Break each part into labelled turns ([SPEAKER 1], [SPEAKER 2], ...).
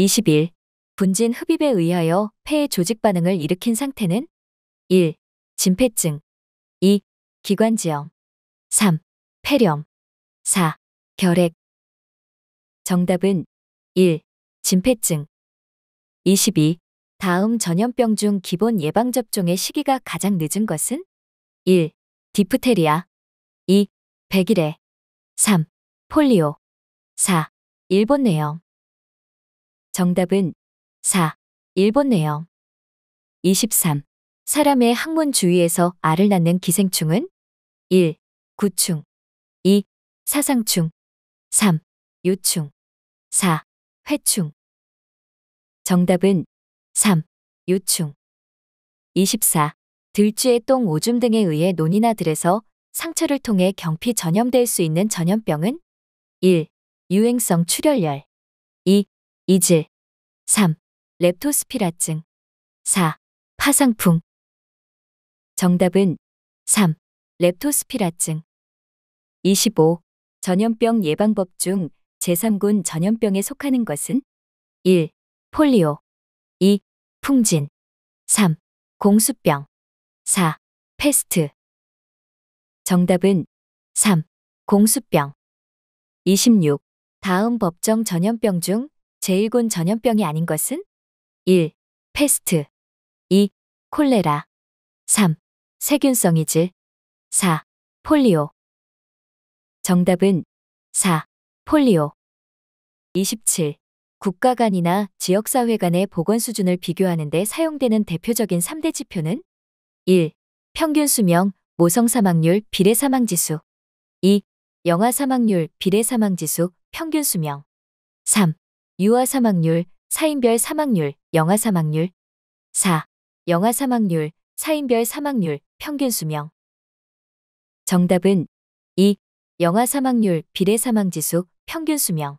[SPEAKER 1] 21. 분진 흡입에 의하여 폐의 조직 반응을 일으킨 상태는 1. 진폐증 2. 기관지염 3. 폐렴 4. 결핵 정답은 1. 진폐증 22. 다음 전염병 중 기본 예방접종의 시기가 가장 늦은 것은 1. 디프테리아 2. 백일에 3. 폴리오 4. 일본 뇌염 정답은 4. 일본네요 23. 사람의 항문 주위에서 알을 낳는 기생충은 1. 구충 2. 사상충 3. 요충 4. 회충 정답은 3. 요충 24. 들쥐의 똥 오줌 등에 의해 논이나 들에서 상처를 통해 경피 전염될 수 있는 전염병은 1. 유행성 출혈열 2. 이질 3. 렙토스피라증 4. 파상풍 정답은 3. 렙토스피라증 25. 전염병 예방법 중 제3군 전염병에 속하는 것은 1. 폴리오 2. 풍진 3. 공수병 4. 패스트 정답은 3. 공수병 26. 다음 법정 전염병 중 제1군 전염병이 아닌 것은 1. 패스트 2. 콜레라 3. 세균성 이질 4. 폴리오 정답은 4. 폴리오 27. 국가 간이나 지역사회 간의 보건 수준을 비교하는 데 사용되는 대표적인 3대 지표는 1. 평균 수명, 모성 사망률, 비례 사망 지수 2. 영아 사망률, 비례 사망 지수, 평균 수명 3. 유아 사망률, 사인별 사망률, 영아 사망률 4. 영아 사망률, 사인별 사망률, 평균 수명 정답은 2. 영아 사망률, 비례 사망지수, 평균 수명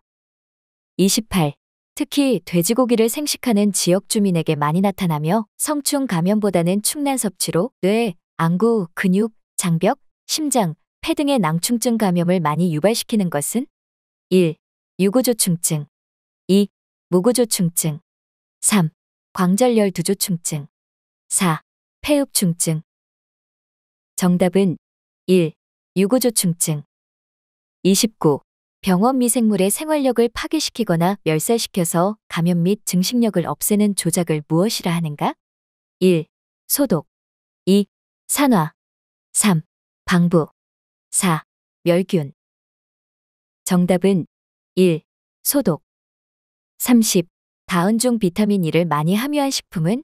[SPEAKER 1] 28. 특히 돼지고기를 생식하는 지역 주민에게 많이 나타나며 성충 감염보다는 충난 섭취로 뇌, 안구, 근육, 장벽, 심장, 폐 등의 낭충증 감염을 많이 유발시키는 것은 1. 유구조충증 2. 무구조충증 3. 광절열 두조충증 4. 폐읍충증 정답은 1. 유구조충증 29. 병원 미생물의 생활력을 파괴시키거나 멸살시켜서 감염 및 증식력을 없애는 조작을 무엇이라 하는가? 1. 소독 2. 산화 3. 방부 4. 멸균 정답은 1. 소독 30. 다은 중 비타민 E를 많이 함유한 식품은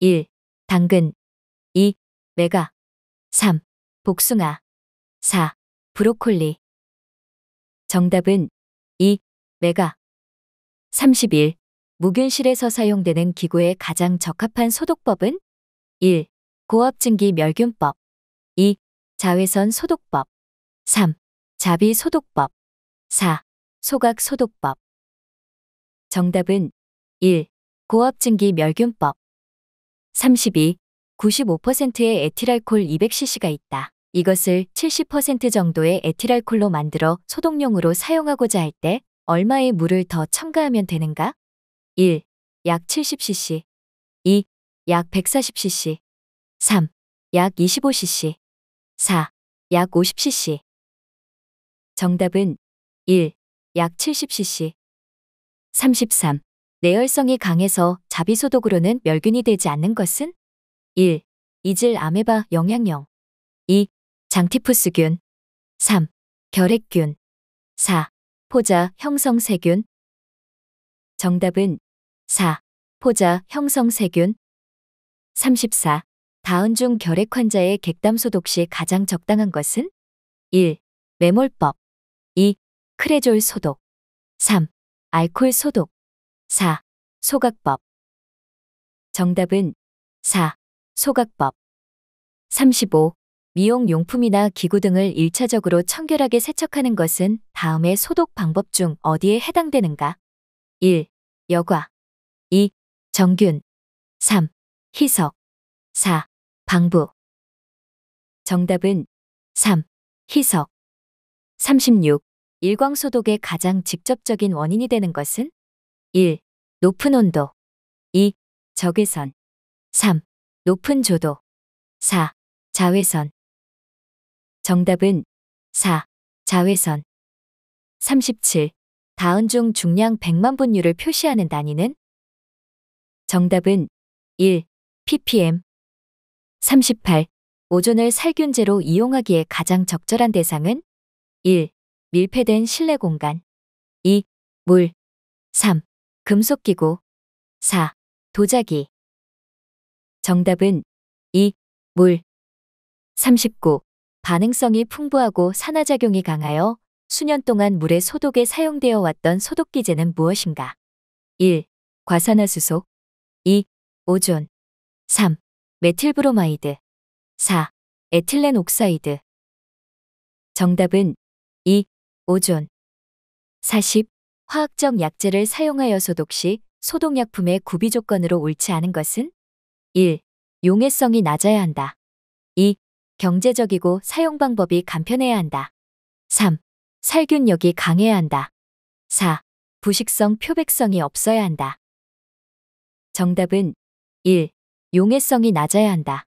[SPEAKER 1] 1. 당근 2. 메가 3. 복숭아 4. 브로콜리 정답은 2. 메가 31. 무균실에서 사용되는 기구에 가장 적합한 소독법은 1. 고압증기 멸균법 2. 자외선 소독법 3. 자비 소독법 4. 소각 소독법 정답은 1. 고압증기 멸균법 32. 95%의 에틸알콜 200cc가 있다. 이것을 70% 정도의 에틸알콜로 만들어 소독용으로 사용하고자 할 때 얼마의 물을 더 첨가하면 되는가? 1. 약 70cc 2. 약 140cc 3. 약 25cc 4. 약 50cc 정답은 1. 약 70cc 33. 내열성이 강해서 자비소독으로는 멸균이 되지 않는 것은? 1. 이질 아메바 영양염 2. 장티푸스균 3. 결핵균 4. 포자 형성세균 정답은 4. 포자 형성세균 34. 다운중 결핵 환자의 객담 소독 시 가장 적당한 것은? 1. 메몰법 2. 크레졸 소독 3. 알콜 소독 4. 소각법 정답은 4. 소각법 35. 미용 용품이나 기구 등을 일차적으로 청결하게 세척하는 것은 다음의 소독 방법 중 어디에 해당되는가? 1. 여과 2. 정균 3. 희석 4. 방부 정답은 3. 희석 36. 일광소독의 가장 직접적인 원인이 되는 것은 1. 높은 온도 2. 적외선 3. 높은 조도 4. 자외선 정답은 4. 자외선 37. 다운 중 중량 100만 분율을 표시하는 단위는 정답은 1. ppm 38. 오존을 살균제로 이용하기에 가장 적절한 대상은 1. 밀폐된 실내 공간 2. 물 3. 금속기구 4. 도자기 정답은 2. 물 39. 반응성이 풍부하고 산화작용이 강하여 수년 동안 물의 소독에 사용되어 왔던 소독기제는 무엇인가? 1. 과산화수소 2. 오존 3. 메틸브로마이드 4. 에틸렌 옥사이드 정답은 2. 오존 40. 화학적 약제를 사용하여 소독 시 소독약품의 구비 조건으로 옳지 않은 것은 1. 용해성이 낮아야 한다. 2. 경제적이고 사용 방법이 간편해야 한다. 3. 살균력이 강해야 한다. 4. 부식성 표백성이 없어야 한다. 정답은 1. 용해성이 낮아야 한다.